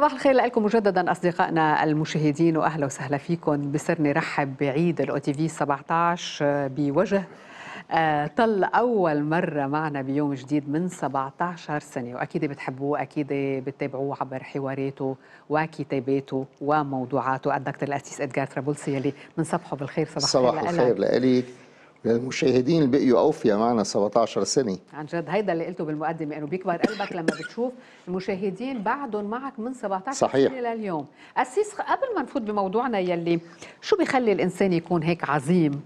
صباح الخير لكم مجددا اصدقائنا المشاهدين واهلا وسهلا فيكم بصرني رحب بعيد الاو تي في 17 آه، بوجه آه، طل اول مره معنا بيوم جديد من 17 سنه واكيد بتحبوه اكيد بتتابعوه عبر حواراته وكتاباته وموضوعاته الدكتور الاسيس ادغار ترابلسي يلي بنصبحه بالخير صباح, صباح الخير صباح الخير لك للمشاهدين اللي بقيوا اوفيا معنا 17 سنه عن جد هيدا اللي قلته بالمقدمه انه بيكبر قلبك لما بتشوف المشاهدين بعدهم معك من 17 صحيح. سنه لليوم اسيس قبل ما نفوت بموضوعنا يلي شو بيخلي الانسان يكون هيك عظيم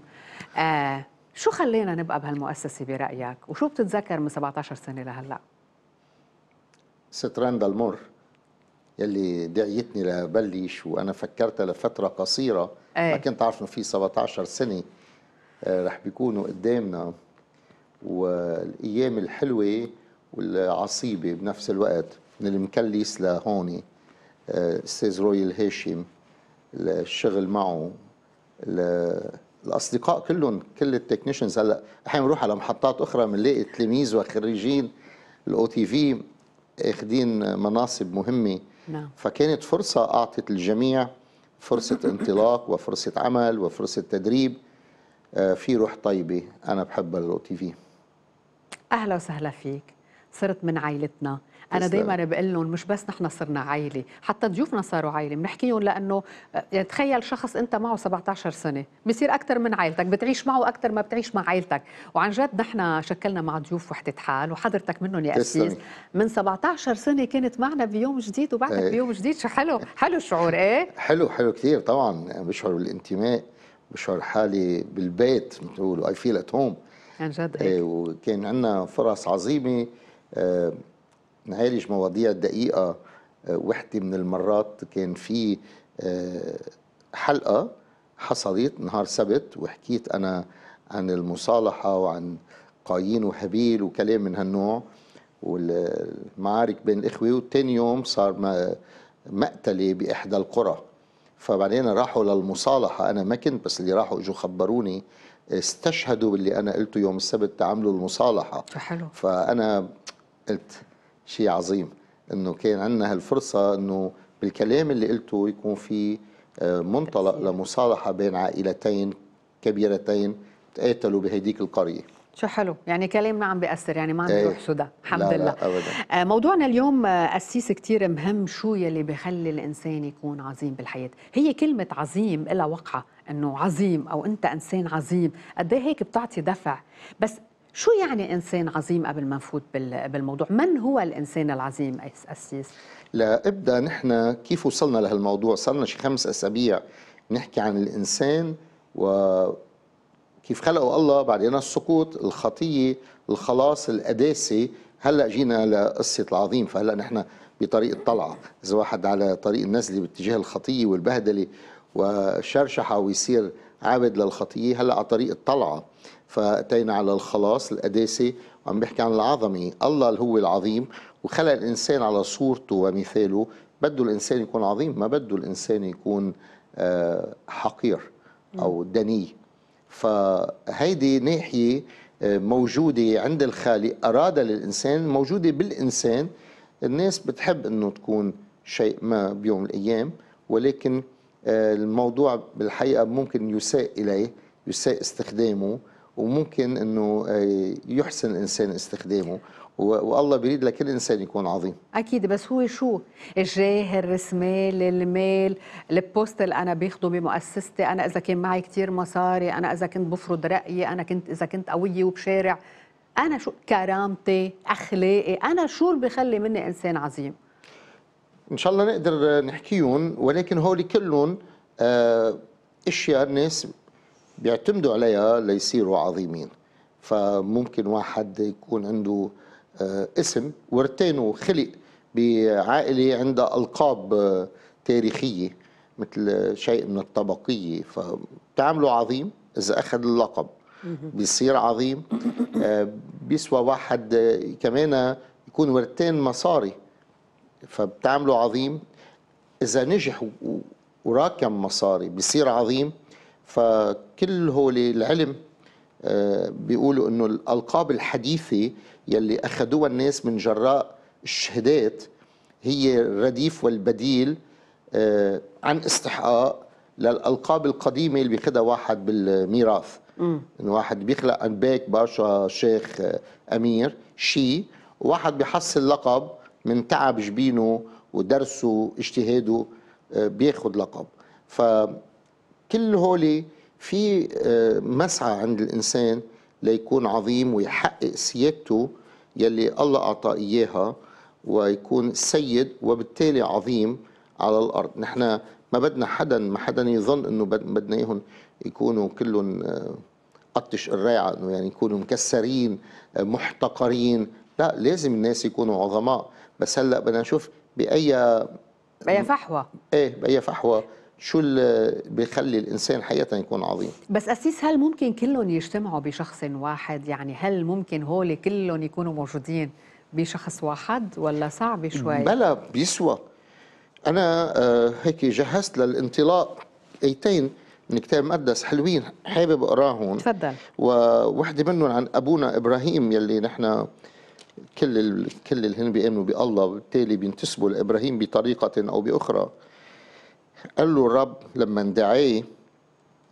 آه شو خلينا نبقى بهالمؤسسه برايك وشو بتتذكر من 17 سنه لهلا ست راندا المر يلي دعيتني لبلش وانا فكرتها لفتره قصيره أي. ما كنت عارف انه في 17 سنه آه، رح بيكونوا قدامنا والايام الحلوه والعصيبه بنفس الوقت من المكليس لهون آه، استاذ روي الهاشم الشغل معه الاصدقاء كلهم كل التكنيشنز هلا احيانا بنروح على محطات اخرى بنلاقي تلاميذ وخريجين الاو تي في اخذين مناصب مهمه نعم. فكانت فرصه اعطت الجميع فرصه انطلاق وفرصه عمل وفرصه تدريب آه، في روح طيبة أنا بحب تي في أهلا وسهلا فيك صرت من عائلتنا انا دائما بقول لهم مش بس نحن صرنا عائله حتى ضيوفنا صاروا عائله بنحكيهم لانه آه، يعني تخيل شخص انت معه 17 سنه بصير اكثر من عائلتك بتعيش معه اكثر ما بتعيش مع عائلتك وعن جد نحن شكلنا مع ضيوف وحده حال وحضرتك منهم يا اسيس من 17 سنه كانت معنا بيوم جديد وبعدك ايه. بيوم جديد شو حلو حلو الشعور ايه حلو حلو كثير طبعا بشعر بالانتماء بشعر حالي بالبيت بتقولوا اي فيل ات هوم عن جد آه، إيه. وكان عندنا فرص عظيمه آه، نعالج مواضيع دقيقه آه، وحده من المرات كان في حلقه حصلت نهار سبت وحكيت انا عن المصالحه وعن قايين وهابيل وكلام من هالنوع والمعارك بين الاخوه والتاني يوم صار مقتله باحدى القرى فبعدين راحوا للمصالحة أنا ما كنت بس اللي راحوا إجوا خبروني استشهدوا باللي أنا قلته يوم السبت تعملوا المصالحة حلو فأنا قلت شيء عظيم إنه كان عندنا هالفرصة إنه بالكلام اللي قلته يكون في آه، منطلق لمصالحة بين عائلتين كبيرتين تقاتلوا بهديك القرية شو حلو يعني كلامنا عم بيأثر يعني ما عم إيه. بيروح سدى الحمد لا لله لا أبداً. آه، موضوعنا اليوم قسيس آه، كتير مهم شو يلي بخلي الإنسان يكون عظيم بالحياة هي كلمة عظيم إلا وقعة أنه عظيم أو أنت إنسان عظيم قد إيه هيك بتعطي دفع بس شو يعني إنسان عظيم قبل ما نفوت بالموضوع من هو الإنسان العظيم قسيس ابدا نحن كيف وصلنا لهالموضوع صار لنا شي خمس أسابيع نحكي عن الإنسان و كيف خلقه الله بعدين السقوط الخطيه الخلاص القداسي هلا جينا لقصه العظيم فهلا نحن بطريق الطلعه اذا واحد على طريق النزله باتجاه الخطيه والبهدله وشرشحه ويصير عابد للخطيه هلا على طريق الطلعه فاتينا على الخلاص القداسي وعم بحكي عن العظمه الله اللي هو العظيم وخلق الانسان على صورته ومثاله بده الانسان يكون عظيم ما بده الانسان يكون آه، حقير او دني فهيدي ناحية آه، موجودة عند الخالق أرادة للإنسان موجودة بالإنسان الناس بتحب أنه تكون شيء ما بيوم من الأيام ولكن آه، الموضوع بالحقيقة ممكن يساء إليه يساء استخدامه وممكن أنه آه، يحسن الإنسان استخدامه والله بيريد لكل انسان يكون عظيم اكيد بس هو شو الجاه الرسمال المال البوست اللي انا باخده بمؤسستي انا اذا كان معي كثير مصاري انا اذا كنت بفرض رايي انا كنت اذا كنت قويه وبشارع انا شو كرامتي اخلاقي انا شو اللي بخلي مني انسان عظيم ان شاء الله نقدر نحكيهم ولكن هول كلهم آه، اشياء الناس بيعتمدوا عليها ليصيروا عظيمين فممكن واحد يكون عنده آه، اسم ورتينو خلق بعائلة عندها ألقاب آه، تاريخية مثل شيء من الطبقية فبتعمله عظيم إذا أخذ اللقب بيصير عظيم آه، بيسوى واحد كمان يكون ورتين مصاري فبتعمله عظيم إذا نجح وراكم مصاري بيصير عظيم فكل هول العلم بيقولوا انه الالقاب الحديثه يلي أخذوها الناس من جراء الشهادات هي الرديف والبديل آه، عن استحقاق للألقاب القديمة اللي بيخدها واحد بالميراث إنه واحد بيخلق أن باك باشا شيخ آه، أمير شي وواحد بيحصل لقب من تعب جبينه ودرسه اجتهاده آه، بياخد لقب فكل هولي في مسعى عند الإنسان ليكون عظيم ويحقق سيادته يلي الله أعطاه إياها ويكون سيد وبالتالي عظيم على الأرض نحن ما بدنا حدا ما حدا يظن أنه بدنا إياهم يكونوا كلهم آه، قطش الراعة أنه يعني يكونوا مكسرين آه، محتقرين لا لازم الناس يكونوا عظماء بس هلأ بدنا نشوف بأي بأي فحوى ايه بأي فحوى شو اللي بيخلي الانسان حقيقه يكون عظيم بس اسيس هل ممكن كلهم يجتمعوا بشخص واحد يعني هل ممكن هول كلهم يكونوا موجودين بشخص واحد ولا صعب شوي بلا بيسوى انا آه، هيك جهزت للانطلاق ايتين من كتاب مقدس حلوين حابب اقراهم تفضل ووحده منهم عن ابونا ابراهيم يلي نحن كل ال... كل الهن بيامنوا بالله وبالتالي بينتسبوا لابراهيم بطريقه او باخرى قال له الرب لما دعاه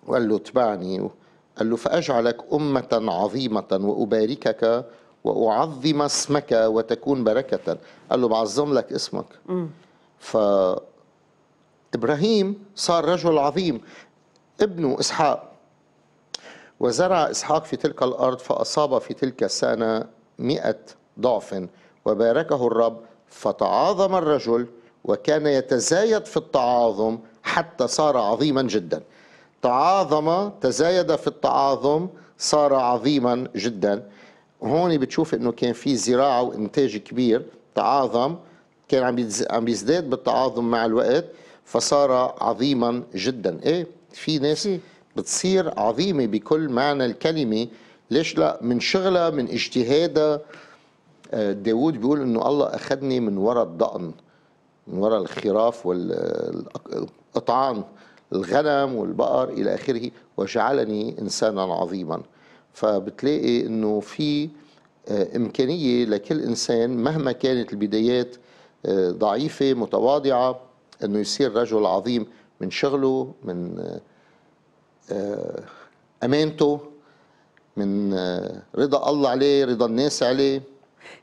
وقال له اتبعني قال له فأجعلك أمة عظيمة وأباركك وأعظم اسمك وتكون بركة قال له بعظم لك اسمك م. ف إبراهيم صار رجل عظيم ابنه إسحاق وزرع إسحاق في تلك الأرض فأصاب في تلك السنة مئة ضعف وباركه الرب فتعاظم الرجل وكان يتزايد في التعاظم حتى صار عظيما جدا تعاظم تزايد في التعاظم صار عظيما جدا هون بتشوف انه كان في زراعه وانتاج كبير تعاظم كان عم عم بيزداد بالتعاظم مع الوقت فصار عظيما جدا ايه في ناس بتصير عظيمه بكل معنى الكلمه ليش لا من شغلها من اجتهادها آه، داود بيقول انه الله اخذني من وراء الضأن من وراء الخراف والأطعام الغنم والبقر إلى آخره وجعلني إنسانا عظيما فبتلاقي أنه في آه، إمكانية لكل إنسان مهما كانت البدايات آه، ضعيفة متواضعة أنه يصير رجل عظيم من شغله من آه، أمانته من رضا الله عليه رضا الناس عليه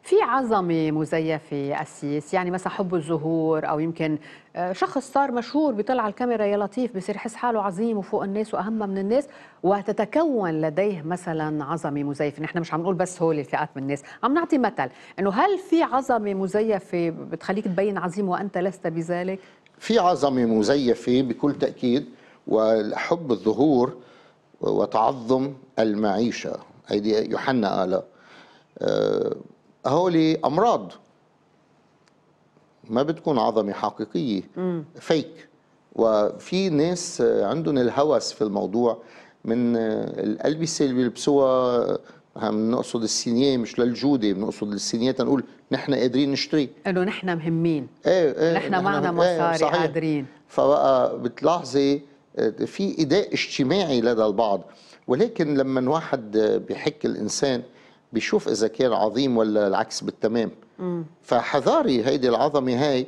في عظمه مزيفه أسيس يعني مثلا حب الظهور أو يمكن آه، شخص صار مشهور بيطلع الكاميرا يا لطيف بصير يحس حاله عظيم وفوق الناس وأهم من الناس وتتكون لديه مثلا عظمه مزيفه نحن مش عم نقول بس هول الفئات من الناس عم نعطي مثل انه هل في عظمه مزيفه بتخليك تبين عظيم وانت لست بذلك في عظمه مزيفه بكل تاكيد وحب الظهور وتعظم المعيشه هيدي يوحنا قالها هولي امراض ما بتكون عظمه حقيقيه فيك وفي ناس عندهم الهوس في الموضوع من الالبسه اللي بيلبسوها بنقصد السينيه مش للجوده بنقصد السينيه تنقول نحن قادرين نشتري انه نحن مهمين ايه ايه نحن معنا إيه، مصاري ايه قادرين فبقى بتلاحظي آه، في اداء اجتماعي لدى البعض ولكن لما الواحد بيحك الانسان بيشوف اذا كان عظيم ولا العكس بالتمام م. فحذاري هيدي العظمه هاي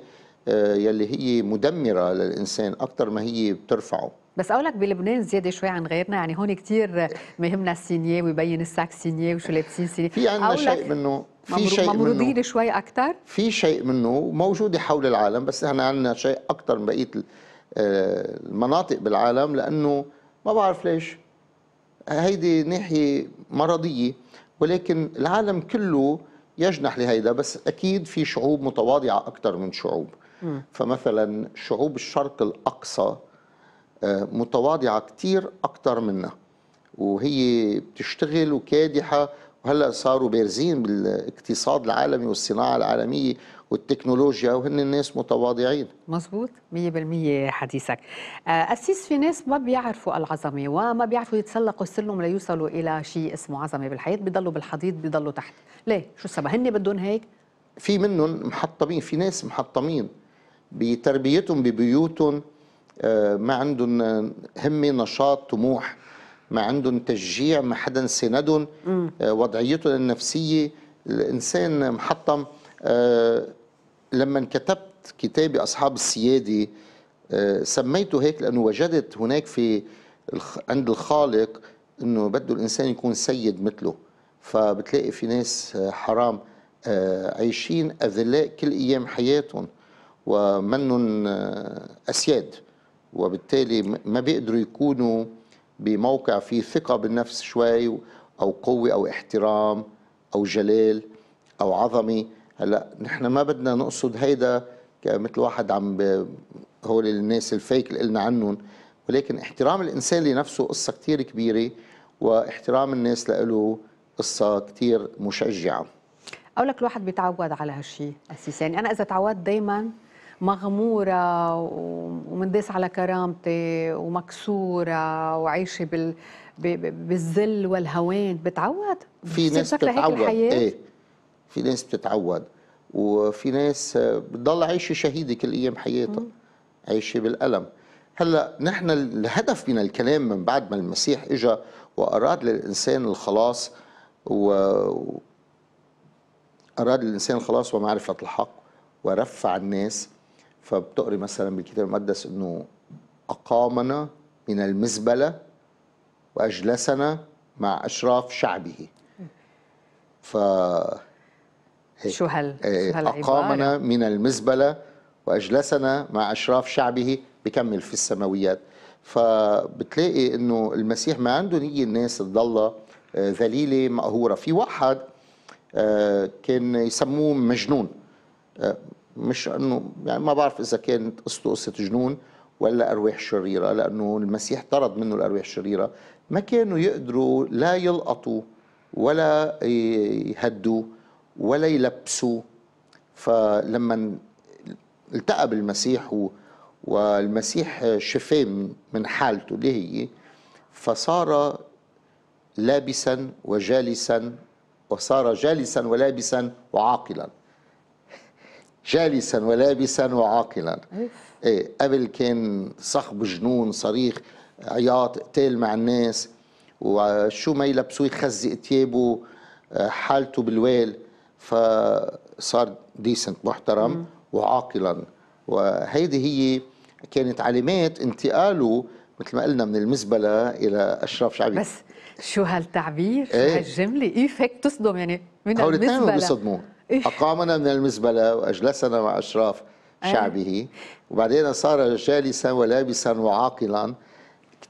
آه، يلي هي مدمره للانسان اكثر ما هي بترفعه بس اقول لك بلبنان زياده شوي عن غيرنا يعني هون كثير مهمنا السينيه ويبين الساك سينيه وشو لابسين سينيه في عندنا شيء منه في شيء منه شوي اكثر في شيء منه موجوده حول العالم بس احنا عندنا شيء اكثر من بقيه آه، المناطق بالعالم لانه ما بعرف ليش هيدي ناحيه مرضيه ولكن العالم كله يجنح لهيدا بس أكيد في شعوب متواضعة أكثر من شعوب م. فمثلا شعوب الشرق الأقصى آه، متواضعة كتير أكثر منا وهي بتشتغل وكادحة وهلا صاروا بارزين بالاقتصاد العالمي والصناعة العالمية والتكنولوجيا وهن الناس متواضعين مظبوط 100% حديثك أسيس آه، في ناس ما بيعرفوا العظمة وما بيعرفوا يتسلقوا السلم ليوصلوا إلى شيء اسمه عظمة بالحياة بيضلوا بالحضيض بيضلوا تحت ليه؟ شو السبب؟ هن بدهم هيك؟ في منهم محطمين في ناس محطمين بتربيتهم ببيوتهم آه، ما عندهم همة نشاط طموح ما عندهم تشجيع ما حدا سندهم آه، وضعيتهم النفسية الإنسان محطم لما كتبت كتابي أصحاب السيادة آه، سميته هيك لأنه وجدت هناك في عند الخالق أنه بده الإنسان يكون سيد مثله فبتلاقي في ناس آه، حرام آه، عايشين أذلاء كل أيام حياتهم ومنهم أسياد وبالتالي ما بيقدروا يكونوا بموقع فيه ثقة بالنفس شوي أو قوة أو احترام أو جلال أو عظمة هلا نحن ما بدنا نقصد هيدا مثل واحد عم هو الناس الفيك اللي قلنا عنهم ولكن احترام الانسان لنفسه قصه كثير كبيره واحترام الناس له قصه كثير مشجعه اقول لك الواحد بيتعود على هالشيء اساسا يعني انا اذا تعودت دائما مغمورة ومنداس على كرامتي ومكسورة وعايشة بال... بالذل والهوان بتعود في ناس بتتعود ايه في ناس بتتعود وفي ناس بتضل عايشه شهيده كل ايام حياتها عايشه بالالم هلا نحن الهدف من الكلام من بعد ما المسيح اجى واراد للانسان الخلاص و اراد للانسان الخلاص ومعرفه الحق ورفع الناس فبتقري مثلا بالكتاب المقدس انه اقامنا من المزبله واجلسنا مع اشراف شعبه ف إيه. شو هال إيه، أقامنا من المزبلة وأجلسنا مع أشراف شعبه بكمل في السماويات فبتلاقي أنه المسيح ما عنده نية الناس تضلها آه، ذليلة مقهورة في واحد آه، كان يسموه مجنون آه، مش انه يعني ما بعرف اذا كانت قصته قصه جنون ولا ارواح شريره لانه المسيح طرد منه الارواح الشريره ما كانوا يقدروا لا يلقطوا ولا يهدوا ولا يلبسوه فلما التقى بالمسيح والمسيح شفاه من حالته اللي هي فصار لابسا وجالسا وصار جالسا ولابسا وعاقلا جالسا ولابسا وعاقلا ايه قبل كان صخب جنون صريخ عياط قتال مع الناس وشو ما يلبسوا يخزق ثيابه آه، حالته بالويل فصار ديسنت محترم وعاقلا وهيدي هي كانت علامات انتقاله مثل ما قلنا من المزبله الى اشراف شعبي بس شو هالتعبير شو ايه؟ هالجمله كيف هيك تصدم يعني من المزبله بيصدموا إيه؟ اقامنا من المزبله واجلسنا مع اشراف إيه. شعبه ايه؟ وبعدين صار جالسا ولابسا وعاقلا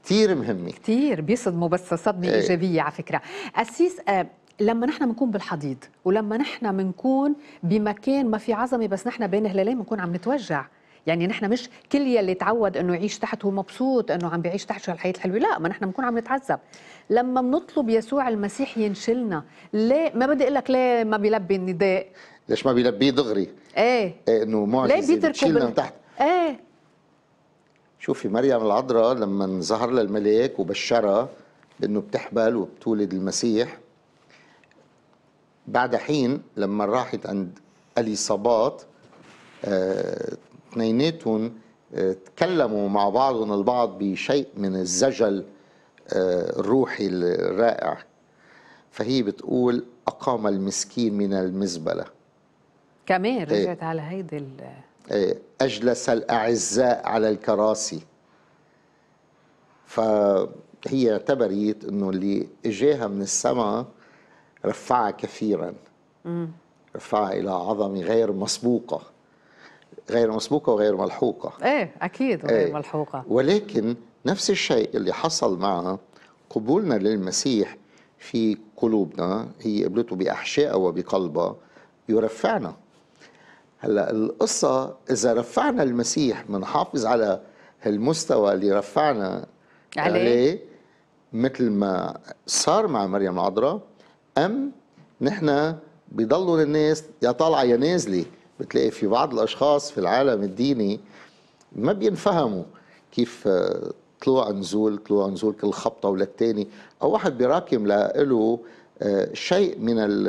كثير مهمه كثير بيصدموا بس صدمه ايه؟ ايجابيه على فكره قسيس آه، لما نحن بنكون بالحضيض ولما نحن بنكون بمكان ما في عظمه بس نحن بين هلالين بنكون عم نتوجع يعني نحن مش كل يلي تعود انه يعيش تحت هو مبسوط انه عم بيعيش تحت شو هالحياه الحلوه لا ما نحن بنكون عم نتعذب لما بنطلب يسوع المسيح ينشلنا ليه ما بدي اقول لك ليه ما بيلبي النداء ليش ما بيلبيه دغري ايه, إيه انه معجزه ليه بيتركوا بال... تحت ايه شوفي مريم العذراء لما ظهر لها الملاك وبشرها انه بتحبل وبتولد المسيح بعد حين لما راحت عند اليصابات آه، اثنيناتهم آه، تكلموا مع بعضهم البعض بشيء من الزجل آه، الروحي الرائع فهي بتقول أقام المسكين من المزبلة كمان إيه. رجعت ايه على هيدي ال ايه أجلس الأعزاء على الكراسي فهي اعتبرت أنه اللي إجاها من السماء رفعها كثيرا رفعها إلى عظمة غير مسبوقة غير مسبوقة وغير ملحوقة ايه أكيد غير ايه ملحوقة ولكن نفس الشيء اللي حصل مع قبولنا للمسيح في قلوبنا هي قبلته بأحشائه وبقلبه يرفعنا هلا القصة إذا رفعنا المسيح بنحافظ على هالمستوى اللي رفعنا عليه, عليه مثل ما صار مع مريم العذراء ام نحن بيضلوا الناس يا طالعه يا نازله بتلاقي في بعض الاشخاص في العالم الديني ما بينفهموا كيف آه، طلوع نزول طلوع نزول كل خبطه وللتاني او واحد بيراكم له آه، شيء من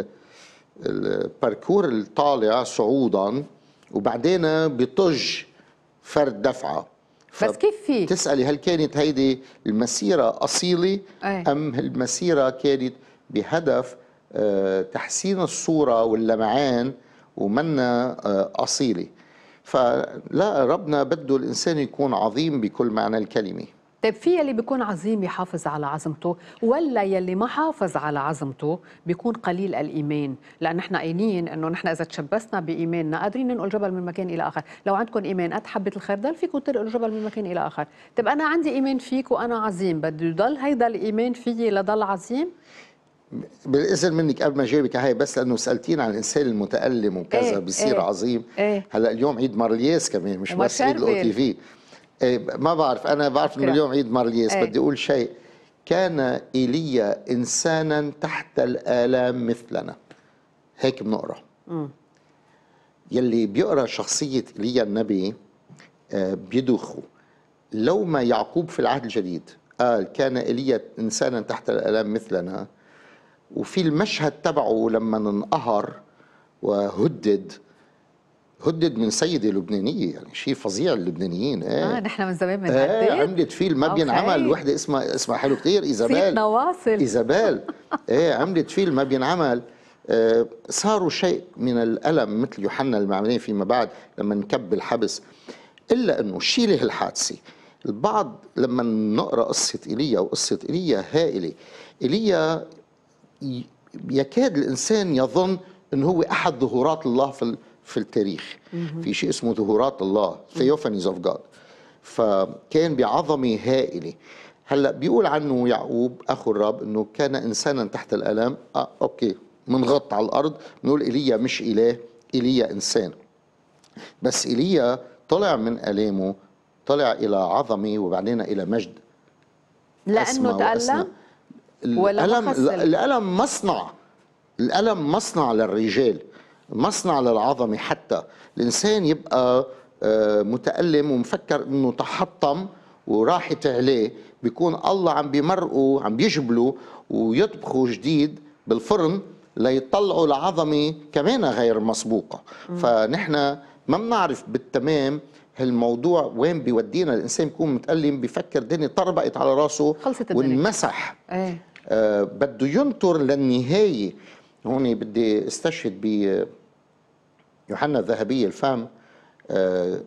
الباركور الطالع صعودا وبعدين بيطج فرد دفعه بس كيف في تسالي هل كانت هيدي المسيره اصيله إيه. ام المسيره كانت بهدف آه، تحسين الصورة واللمعان ومنا آه، أصيلة فلا ربنا بده الإنسان يكون عظيم بكل معنى الكلمة طيب في يلي بيكون عظيم يحافظ على عظمته ولا يلي ما حافظ على عظمته بيكون قليل الايمان لان نحن قايلين انه نحن اذا تشبثنا بايماننا قادرين ننقل جبل من مكان الى اخر لو عندكم ايمان قد حبه الخردل فيكم تنقلوا جبل من مكان الى اخر طيب انا عندي ايمان فيك وانا عظيم بده يضل هيدا الايمان فيي لضل عظيم بالاذن منك قبل ما جايبك هاي بس لانه سالتينا عن الانسان المتالم وكذا ايه بصير ايه عظيم ايه هلا اليوم عيد مارلياس كمان مش بس عيد إيه، الاو تي في إيه، ما بعرف انا بعرف انه اليوم عيد مارلياس ايه بدي اقول شيء كان ايليا انسانا تحت الالام مثلنا هيك بنقرا يلي بيقرا شخصيه ايليا النبي آه بيدوخوا لو ما يعقوب في العهد الجديد قال كان ايليا انسانا تحت الالام مثلنا وفي المشهد تبعه لما انقهر وهدد هدد من سيده لبنانيه يعني شيء فظيع اللبنانيين ايه اه نحن من زمان إيه، بنهدد ايه عملت فيلم ما بينعمل وحده اسمها اسمها حلو كثير ايزابيل واصل ايزابيل ايه عملت فيلم ما بينعمل آه صاروا شيء من الالم مثل يوحنا المعمداني فيما بعد لما انكب الحبس الا انه شيله الحادثه البعض لما نقرا قصه ايليا وقصه ايليا هائله ايليا يكاد الانسان يظن ان هو احد ظهورات الله في في التاريخ في شيء اسمه ظهورات الله ثيوفانيز اوف جاد فكان بعظمه هائله هلا بيقول عنه يعقوب اخو الرب انه كان انسانا تحت الالام آه اوكي منغط على الارض نقول ايليا مش اله ايليا انسان بس ايليا طلع من الامه طلع الى عظمه وبعدين الى مجد لانه تالم الألم الألم مصنع الألم مصنع للرجال مصنع للعظمة حتى الإنسان يبقى آه، متألم ومفكر أنه تحطم وراحت عليه بيكون الله عم بيمرقه عم بيجبله ويطبخه جديد بالفرن ليطلعوا لعظمة كمان غير مسبوقة م. فنحن ما بنعرف بالتمام هالموضوع وين بيودينا الإنسان يكون متألم بيفكر دنيا طربقت على راسه خلصت الدنيا وانمسح ايه. آه، بده ينطر للنهاية هون بدي استشهد ب آه، يوحنا الذهبية الفم آه،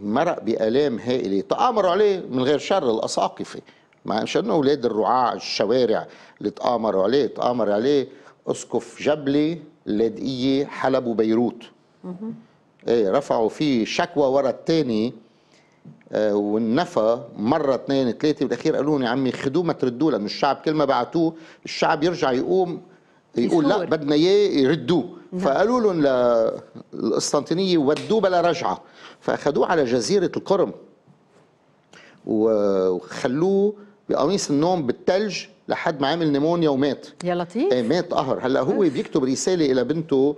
مرق بآلام هائلة تآمروا عليه من غير شر الأساقفة ما انه أولاد الرعاع الشوارع اللي تآمروا عليه تآمر عليه أسقف جبلة لدقية حلب وبيروت ايه رفعوا فيه شكوى ورا الثاني آه، والنفى مره اثنين ثلاثه بالاخير قالوا لهم يا عمي خدوه ما تردوه لانه الشعب كل ما بعتوه الشعب يرجع يقوم يقول لا بدنا اياه يردوه نعم. فقالوا لهم للقسطنطينيه ودوه بلا رجعه فاخذوه على جزيره القرم وخلوه بقميص النوم بالثلج لحد ما عمل نيمونيا ومات يا لطيف إيه، مات قهر هلا هو بيكتب رساله الى بنته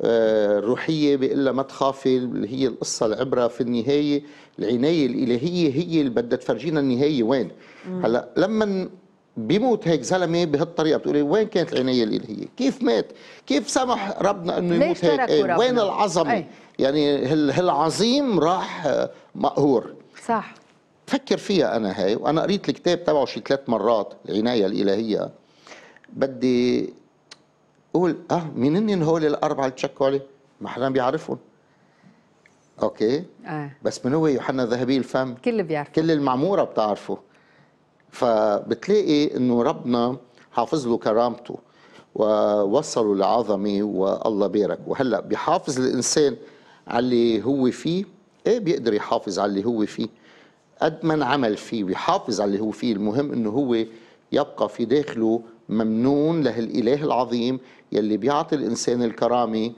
آه، الروحيه بيقول لها ما تخافي اللي هي القصه العبره في النهايه العنايه الالهيه هي اللي بدها تفرجينا النهايه وين هلا لما بيموت هيك زلمه بهالطريقه بتقولي وين كانت العنايه الالهيه؟ كيف مات؟ كيف سمح ربنا انه يموت هيك؟ ايه؟ وين العظمه؟ إيه. يعني هالعظيم راح آه، مقهور صح فكر فيها انا هاي وانا قريت الكتاب تبعه شي ثلاث مرات العنايه الالهيه بدي قول اه منين هول الاربعه اللي تشكوا عليه؟ ما حدا بيعرفهم اوكي آه. بس من هو يوحنا ذهبي الفم كل بيعرف كل المعموره بتعرفه فبتلاقي انه ربنا حافظ له كرامته ووصله لعظمه والله بارك وهلا بيحافظ الانسان على اللي هو فيه ايه بيقدر يحافظ على اللي هو فيه قد ما انعمل فيه بيحافظ على اللي هو فيه المهم انه هو يبقى في داخله ممنون لهالإله العظيم يلي بيعطي الإنسان الكرامة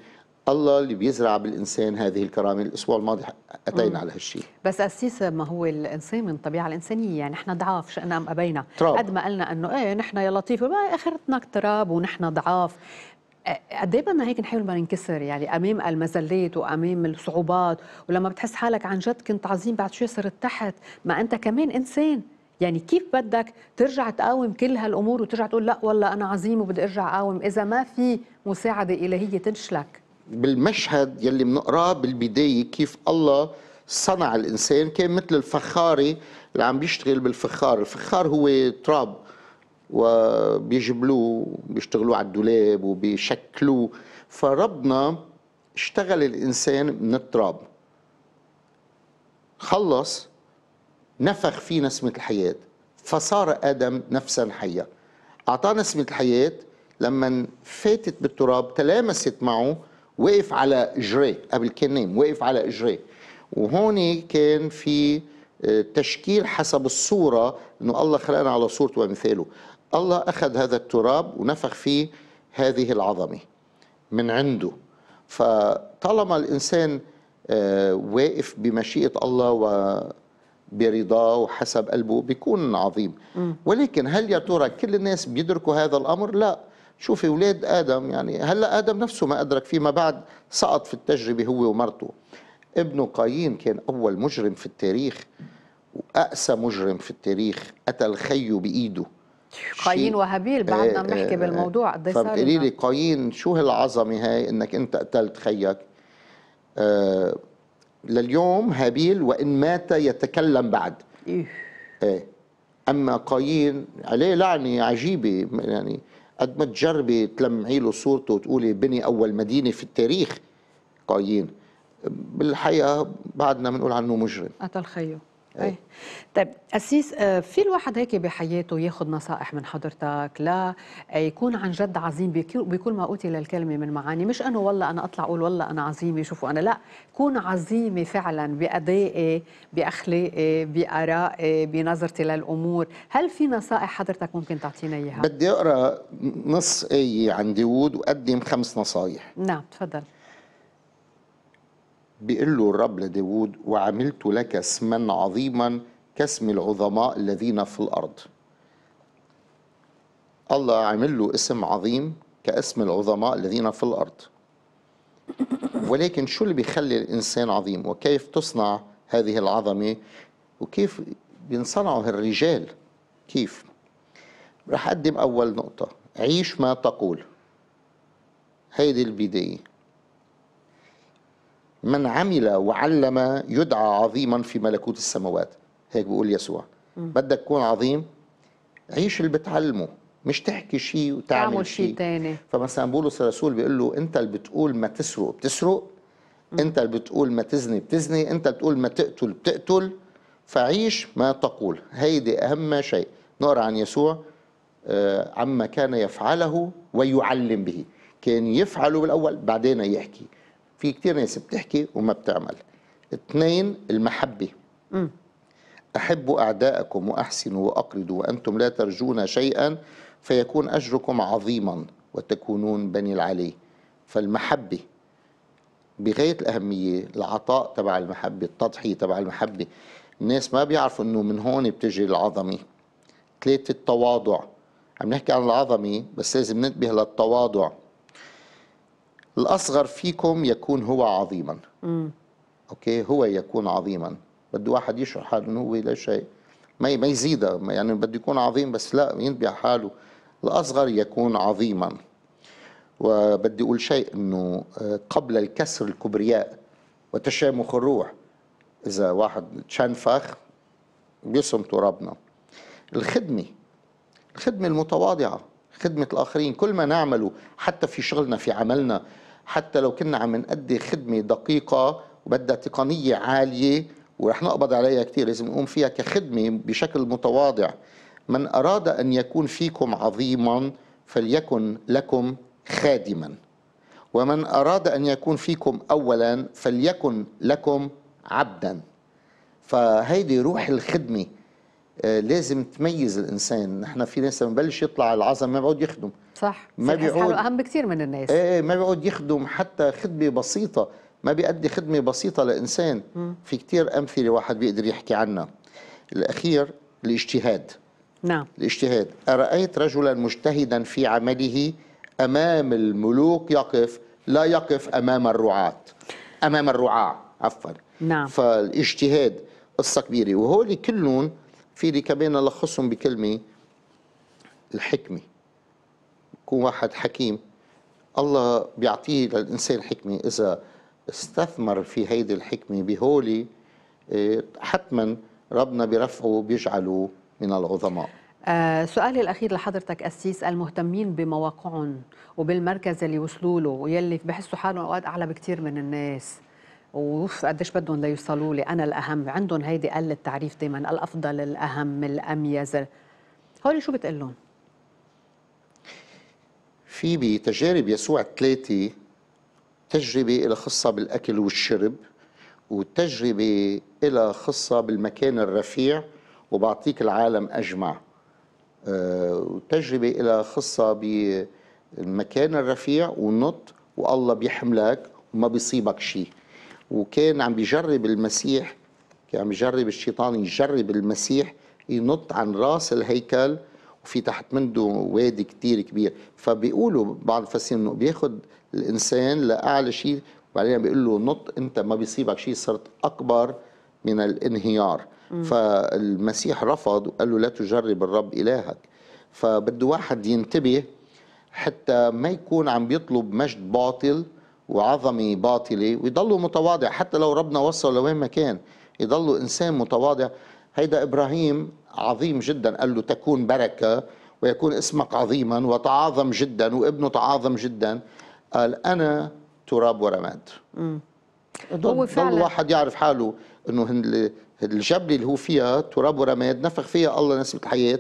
الله اللي بيزرع بالإنسان هذه الكرامة الأسبوع الماضي أتينا مم. على هالشيء بس أسيس ما هو الإنسان من الطبيعة الإنسانية يعني نحن ضعاف شئنا أم أبينا قد ما قلنا أنه إيه نحن يا لطيفة ما آخرتنا تراب ونحن ضعاف قد ايه بدنا هيك نحاول ما ننكسر يعني امام المزلات وامام الصعوبات ولما بتحس حالك عن جد كنت عظيم بعد شوي صرت تحت ما انت كمان انسان يعني كيف بدك ترجع تقاوم كل هالامور وترجع تقول لا والله انا عظيم وبدي ارجع اقاوم اذا ما في مساعده الهيه تنشلك بالمشهد يلي بنقراه بالبدايه كيف الله صنع الانسان كان مثل الفخاري اللي عم بيشتغل بالفخار، الفخار هو تراب وبيجبلوه بيشتغلوه على الدولاب وبيشكلوه فربنا اشتغل الانسان من التراب خلص نفخ فيه نسمة الحياة فصار آدم نفسا حية أعطاه نسمة الحياة لما فاتت بالتراب تلامست معه وقف على إجريه قبل كان نايم وقف على إجريه وهون كان في آه، تشكيل حسب الصورة أنه الله خلقنا على صورته ومثاله الله أخذ هذا التراب ونفخ فيه هذه العظمة من عنده فطالما الإنسان آه، واقف بمشيئة الله و برضاه وحسب قلبه بيكون عظيم ولكن هل يا ترى كل الناس بيدركوا هذا الامر لا شوفي اولاد ادم يعني هلا ادم نفسه ما ادرك فيما بعد سقط في التجربه هو ومرته ابنه قايين كان اول مجرم في التاريخ واقسى مجرم في التاريخ قتل خيه بايده قايين وهابيل بعدنا آه، بنحكي آه، بالموضوع قد فبتقولي لي قايين شو هالعظمه هاي انك انت قتلت خيك آه لليوم هابيل وإن مات يتكلم بعد إيه. إيه. أما قايين عليه لعنة عجيبة يعني قد ما تجربي تلمعي له صورته وتقولي بني أول مدينة في التاريخ قايين بالحقيقة بعدنا بنقول عنه مجرم قتل خيه طيب أسيس آه، في الواحد هيك بحياته ياخذ نصائح من حضرتك لا آه، يكون عن جد عظيم بكل ما أوتي للكلمة من معاني مش أنه والله أنا أطلع أقول والله أنا عظيمة شوفوا أنا لا كون عظيمة فعلا بأدائي بأخلاقي بآرائي بنظرتي للأمور هل في نصائح حضرتك ممكن تعطينا إياها؟ بدي أقرأ نص آية عن داوود وأقدم خمس نصائح نعم تفضل بيقول له الرب لداود وعملت لك اسما عظيما كاسم العظماء الذين في الأرض الله عمل له اسم عظيم كاسم العظماء الذين في الأرض ولكن شو اللي بيخلي الإنسان عظيم وكيف تصنع هذه العظمة وكيف بينصنعوا هالرجال كيف رح أقدم أول نقطة عيش ما تقول هيدي البداية من عمل وعلم يدعى عظيما في ملكوت السماوات هيك بيقول يسوع بدك تكون عظيم عيش اللي بتعلمه مش تحكي شيء وتعمل تعمل شيء تاني فمثلا بولس الرسول بيقول له انت اللي بتقول ما تسرق بتسرق انت اللي بتقول ما تزني بتزني انت اللي بتقول ما تقتل بتقتل فعيش ما تقول هيدي اهم شيء نقرا عن يسوع آه، عما كان يفعله ويعلم به كان يفعله بالاول بعدين يحكي في كثير ناس بتحكي وما بتعمل اثنين المحبة أحبوا أعداءكم وأحسنوا وأقرضوا وأنتم لا ترجون شيئا فيكون أجركم عظيما وتكونون بني العلي فالمحبة بغاية الأهمية العطاء تبع المحبة التضحية تبع المحبة الناس ما بيعرفوا أنه من هون بتجي العظمة ثلاثة التواضع عم نحكي عن العظمة بس لازم ننتبه للتواضع الأصغر فيكم يكون هو عظيما مم. أوكي هو يكون عظيما بده واحد يشعر حاله أنه هو لا شيء ما ما يزيدها يعني بده يكون عظيم بس لا ينبه حاله الأصغر يكون عظيما وبدي أقول شيء أنه آه، قبل الكسر الكبرياء وتشامخ الروح إذا واحد تشنفخ بيصمت ربنا الخدمة الخدمة المتواضعة خدمة الآخرين كل ما نعمله حتى في شغلنا في عملنا حتى لو كنا عم نأدي خدمة دقيقة وبدها تقنية عالية ورح نقبض عليها كثير لازم نقوم فيها كخدمة بشكل متواضع من أراد أن يكون فيكم عظيما فليكن لكم خادما ومن أراد أن يكون فيكم أولا فليكن لكم عبدا فهيدي روح الخدمة آه، لازم تميز الانسان نحن في ناس لما ببلش يطلع العظم ما بيقعد يخدم صح ما بيقعد اهم بكثير من الناس إيه،, ايه ما بيقعد يخدم حتى خدمه بسيطه ما بيأدي خدمه بسيطه لانسان م. في كثير امثله واحد بيقدر يحكي عنها الاخير الاجتهاد نعم الاجتهاد ارايت رجلا مجتهدا في عمله امام الملوك يقف لا يقف امام الرعاة امام الرعاة عفوا نعم فالاجتهاد قصه كبيره وهول كلهم في ركابين ألخصهم بكلمة الحكمة يكون واحد حكيم الله بيعطيه للإنسان حكمة إذا استثمر في هيدي الحكمة بهولي إيه، حتما ربنا برفعه بيجعله من العظماء آه سؤالي الأخير لحضرتك أسيس المهتمين بمواقعهم وبالمركز اللي وصلوا له ويلي بحسوا حالهم أوقات أعلى بكتير من الناس قديش بدهم ليوصلوا لي انا الاهم عندهم هيدي قل التعريف دائما الافضل الاهم الاميز هول شو بتقول لهم في بتجارب يسوع ثلاثه تجربه لها خصه بالاكل والشرب وتجربه لها خصه بالمكان الرفيع وبعطيك العالم اجمع آه، وتجربه لها خصه بالمكان الرفيع ونط والله بيحملك وما بيصيبك شيء وكان عم بيجرب المسيح كان عم بيجرب الشيطان يجرب المسيح ينط عن راس الهيكل وفي تحت منده وادي كتير كبير فبيقولوا بعض الفاسين انه بياخد الانسان لاعلى شيء وبعدين بيقول له نط انت ما بيصيبك شيء صرت اكبر من الانهيار مم. فالمسيح رفض وقال له لا تجرب الرب الهك فبده واحد ينتبه حتى ما يكون عم بيطلب مجد باطل وعظمه باطله ويضلوا متواضع حتى لو ربنا وصل لوين ما كان يضلوا انسان متواضع هيدا ابراهيم عظيم جدا قال له تكون بركه ويكون اسمك عظيما وتعاظم جدا وابنه تعاظم جدا قال انا تراب ورماد هو فعلا واحد يعرف حاله انه الجبل اللي هو فيها تراب ورماد نفخ فيها الله نسمه الحياه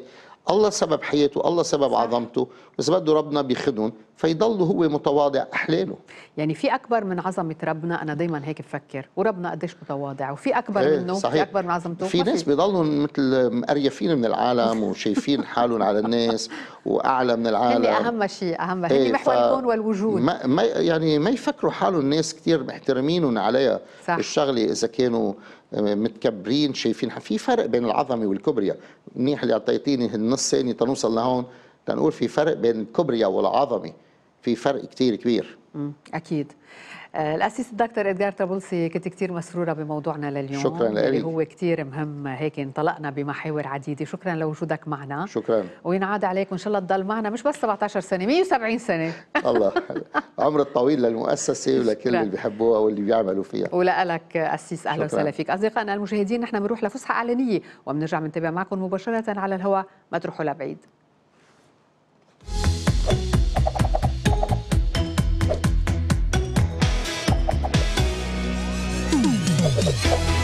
الله سبب حياته الله سبب صح. عظمته بس بده ربنا بيخدهم فيضل هو متواضع احلاله يعني في اكبر من عظمه ربنا انا دائما هيك بفكر وربنا قديش متواضع وفي اكبر ايه منه صحيح. في اكبر من عظمته في ناس بيضلهم مثل مقريفين من العالم وشايفين حالهم على الناس واعلى من العالم هني اهم شيء اهم شيء ايه محور الكون والوجود ما, ما يعني ما يفكروا حالهم الناس كثير محترمين عليها الشغله اذا كانوا متكبرين شايفين في فرق بين العظمه والكبرياء منيح اللي اعطيتيني النص ثاني تنوصل لهون تنقول في فرق بين الكبرياء والعظمه في فرق كتير كبير اكيد الاسيس الدكتور إدغار طرابلسي كنت كثير مسروره بموضوعنا لليوم شكرا اللي هو كثير مهم هيك انطلقنا بمحاور عديده شكرا لوجودك معنا شكرا وينعاد عليك وان شاء الله تضل معنا مش بس 17 سنه 170 سنه الله عمر الطويل للمؤسسه ولكل اللي بيحبوها واللي بيعملوا فيها ولك اسيس اهلا وسهلا فيك اصدقائنا المشاهدين نحن بنروح لفسحه اعلانيه وبنرجع بنتابع معكم مباشره على الهواء ما تروحوا لبعيد Thank you.